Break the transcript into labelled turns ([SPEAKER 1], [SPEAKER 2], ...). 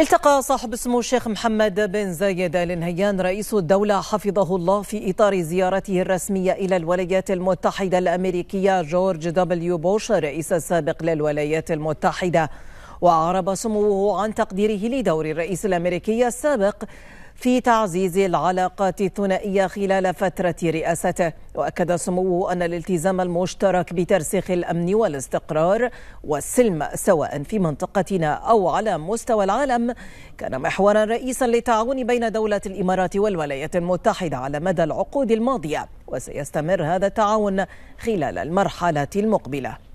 [SPEAKER 1] التقى صاحب السمو الشيخ محمد بن زايد ال نهيان رئيس الدولة حفظه الله في إطار زيارته الرسمية إلى الولايات المتحدة الأمريكية جورج دبليو بوش الرئيس السابق للولايات المتحدة وأعرب سموه عن تقديره لدور الرئيس الأمريكي السابق في تعزيز العلاقات الثنائية خلال فترة رئاسته وأكد سموه أن الالتزام المشترك بترسيخ الأمن والاستقرار والسلم سواء في منطقتنا أو على مستوى العالم كان محورا رئيسا للتعاون بين دولة الإمارات والولايات المتحدة على مدى العقود الماضية وسيستمر هذا التعاون خلال المرحلة المقبله